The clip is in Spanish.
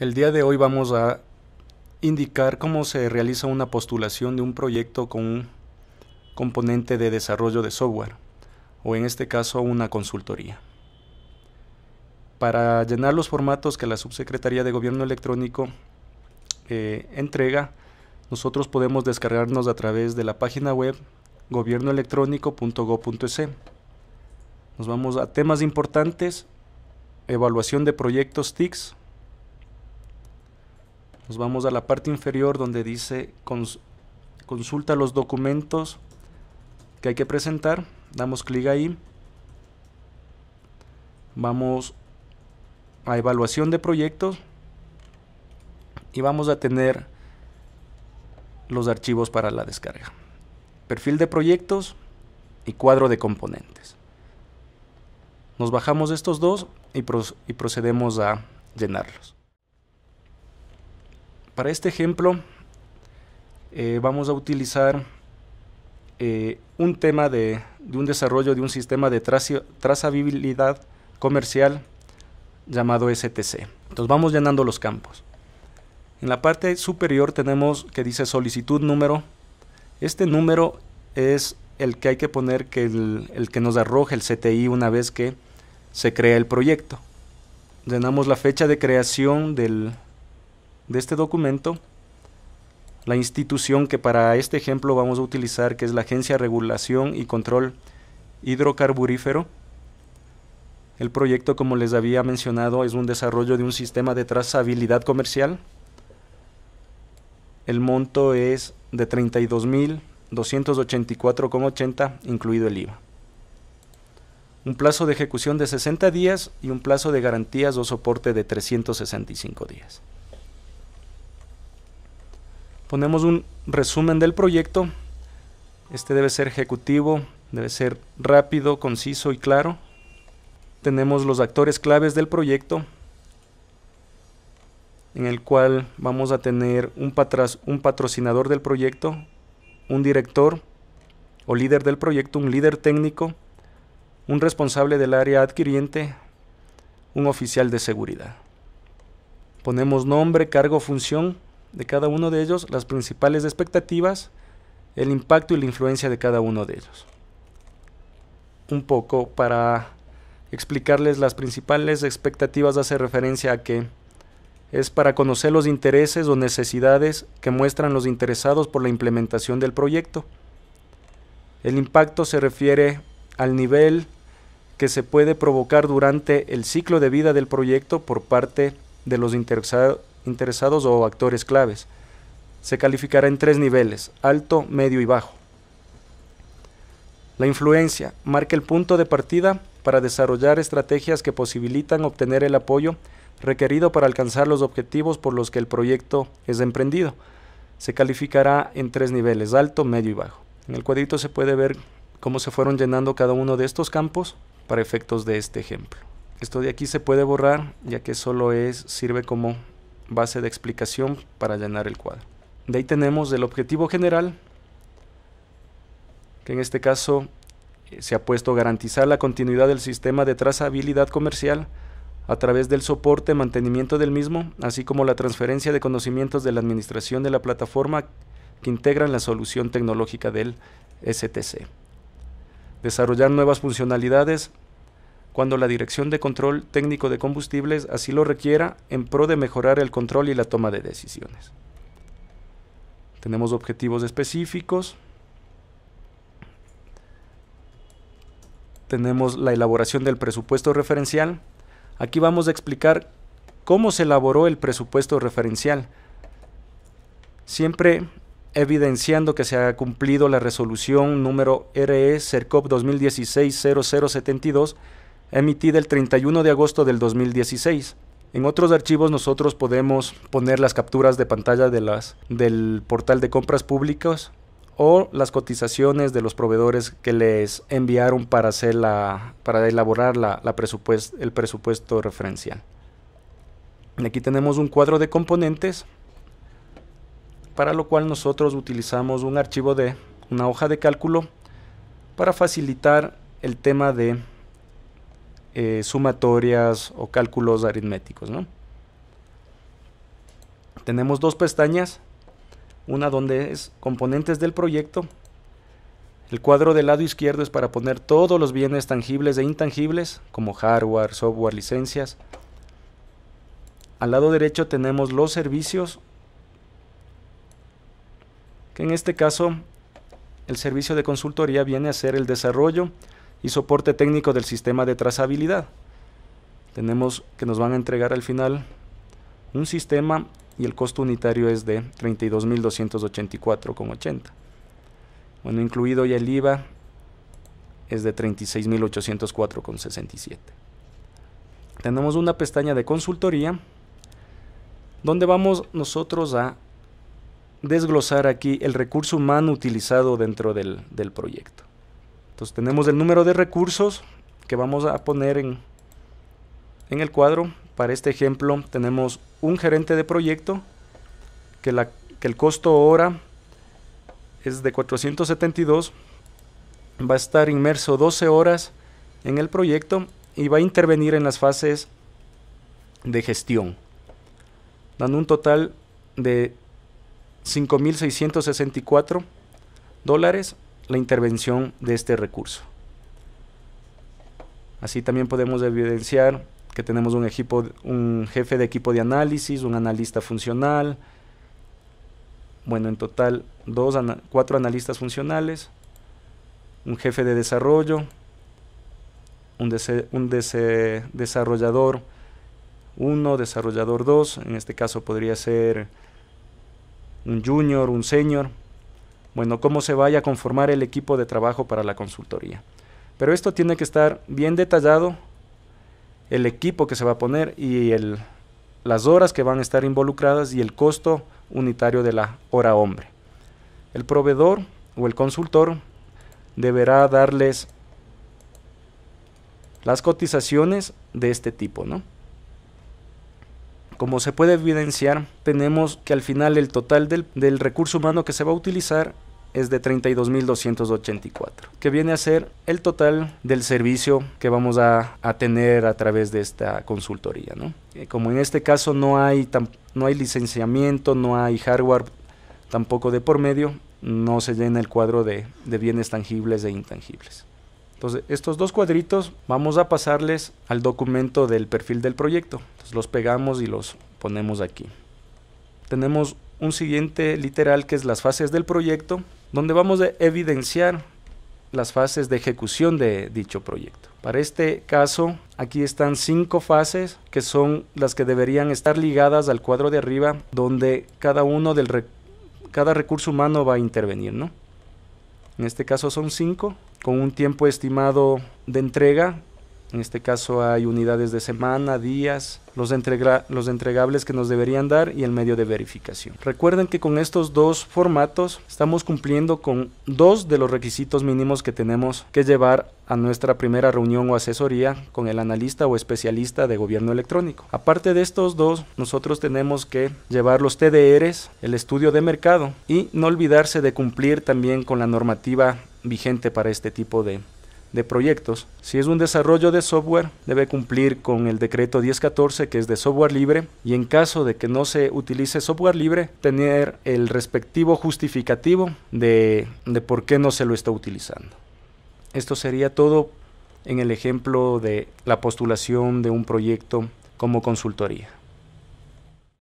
El día de hoy vamos a indicar cómo se realiza una postulación de un proyecto con un componente de desarrollo de software, o en este caso una consultoría. Para llenar los formatos que la Subsecretaría de Gobierno Electrónico eh, entrega, nosotros podemos descargarnos a través de la página web gobiernoelectrónico.go.es. E. Nos vamos a temas importantes, evaluación de proyectos TICS, nos vamos a la parte inferior donde dice consulta los documentos que hay que presentar. Damos clic ahí. Vamos a evaluación de proyectos y vamos a tener los archivos para la descarga. Perfil de proyectos y cuadro de componentes. Nos bajamos estos dos y, procedemos a llenarlos. Para este ejemplo eh, vamos a utilizar eh, un tema de, un desarrollo de un sistema de trazabilidad comercial llamado STC. Entonces vamos llenando los campos. En la parte superior tenemos que dice solicitud número. Este número es el que hay que poner que el, que nos arroje el CTI una vez que se crea el proyecto. Llenamos la fecha de creación del, de este documento, la institución que para este ejemplo vamos a utilizar, que es la Agencia de Regulación y Control Hidrocarburífero. El proyecto, como les había mencionado, es un desarrollo de un sistema de trazabilidad comercial. El monto es de 32.284,80, incluido el IVA. Un plazo de ejecución de 60 días y un plazo de garantías o soporte de 365 días ponemos un resumen del proyecto. Este debe ser ejecutivo, debe ser rápido, conciso y claro. Tenemos los actores claves del proyecto, en el cual vamos a tener un, patrocinador del proyecto, un director o líder del proyecto, un líder técnico, un responsable del área adquiriente, un oficial de seguridad. Ponemos nombre, cargo, función de cada uno de ellos, las principales expectativas, el impacto y la influencia de cada uno de ellos. Un poco para explicarles las principales expectativas hace referencia a que es para conocer los intereses o necesidades que muestran los interesados por la implementación del proyecto. El impacto se refiere al nivel que se puede provocar durante el ciclo de vida del proyecto por parte de los interesados interesados o actores claves. Se calificará en tres niveles, alto, medio y bajo. La influencia marca el punto de partida para desarrollar estrategias que posibilitan obtener el apoyo requerido para alcanzar los objetivos por los que el proyecto es emprendido. Se calificará en tres niveles, alto, medio y bajo. En el cuadrito se puede ver cómo se fueron llenando cada uno de estos campos para efectos de este ejemplo. Esto de aquí se puede borrar ya que solo es, sirve como base de explicación para llenar el cuadro. De ahí tenemos el objetivo general, que en este caso eh, se ha puesto garantizar la continuidad del sistema de trazabilidad comercial a través del soporte, y mantenimiento del mismo, así como la transferencia de conocimientos de la administración de la plataforma que integran la solución tecnológica del STC. Desarrollar nuevas funcionalidades cuando la Dirección de Control Técnico de Combustibles así lo requiera en pro de mejorar el control y la toma de decisiones. Tenemos objetivos específicos. Tenemos la elaboración del presupuesto referencial. Aquí vamos a explicar cómo se elaboró el presupuesto referencial. Siempre evidenciando que se ha cumplido la resolución número RE CERCOP 2016-0072 emitida el 31 de agosto del 2016. En otros archivos nosotros podemos poner las capturas de pantalla de las, del portal de compras públicas o las cotizaciones de los proveedores que les enviaron para, hacer la, para elaborar la, el presupuesto referencial. Aquí tenemos un cuadro de componentes, para lo cual nosotros utilizamos un archivo de una hoja de cálculo para facilitar el tema de eh, sumatorias o cálculos aritméticos. Tenemos dos pestañas, una donde es componentes del proyecto. El cuadro del lado izquierdo es para poner todos los bienes tangibles e intangibles, como hardware, software, licencias. Al lado derecho tenemos los servicios, que en este caso el servicio de consultoría viene a ser el desarrollo, y soporte técnico del sistema de trazabilidad. Tenemos que nos van a entregar al final un sistema y el costo unitario es de 32.284,80. Bueno, incluido ya el IVA es de 36.804,67. Tenemos una pestaña de consultoría donde vamos nosotros a desglosar aquí el recurso humano utilizado dentro del, del proyecto. Entonces tenemos el número de recursos que vamos a poner en, en el cuadro. Para este ejemplo tenemos un gerente de proyecto que, que el costo hora es de 472. Va a estar inmerso 12 horas en el proyecto y va a intervenir en las fases de gestión, dando un total de 5.664 dólares la intervención de este recurso. Así también podemos evidenciar que tenemos un, equipo, un jefe de equipo de análisis, un analista funcional, bueno, en total dos, cuatro analistas funcionales, un jefe de desarrollo, un, desarrollador 1, desarrollador 2, en este caso podría ser un junior, un senior, bueno, cómo se vaya a conformar el equipo de trabajo para la consultoría. Pero esto tiene que estar bien detallado, el equipo que se va a poner y el, las horas que van a estar involucradas y el costo unitario de la hora hombre. El proveedor o el consultor deberá darles las cotizaciones de este tipo, ¿no? Como se puede evidenciar, tenemos que al final el total del, recurso humano que se va a utilizar es de 32.284, que viene a ser el total del servicio que vamos a, tener a través de esta consultoría. Eh, como en este caso no hay, no hay licenciamiento, no hay hardware tampoco de por medio, no se llena el cuadro de, de bienes tangibles e intangibles. Entonces, estos dos cuadritos vamos a pasarles al documento del perfil del proyecto. Entonces, los pegamos y los ponemos aquí. Tenemos un siguiente literal que es las fases del proyecto, donde vamos a evidenciar las fases de ejecución de dicho proyecto. Para este caso, aquí están cinco fases que son las que deberían estar ligadas al cuadro de arriba, donde cada uno del cada recurso humano va a intervenir, ¿no? En este caso son cinco con un tiempo estimado de entrega. En este caso hay unidades de semana, días, los, entregables que nos deberían dar y el medio de verificación. Recuerden que con estos dos formatos estamos cumpliendo con dos de los requisitos mínimos que tenemos que llevar a nuestra primera reunión o asesoría con el analista o especialista de gobierno electrónico. Aparte de estos dos, nosotros tenemos que llevar los TDRs, el estudio de mercado y no olvidarse de cumplir también con la normativa vigente para este tipo de, proyectos. Si es un desarrollo de software, debe cumplir con el decreto 1014 que es de software libre y en caso de que no se utilice software libre, tener el respectivo justificativo de por qué no se lo está utilizando. Esto sería todo en el ejemplo de la postulación de un proyecto como consultoría.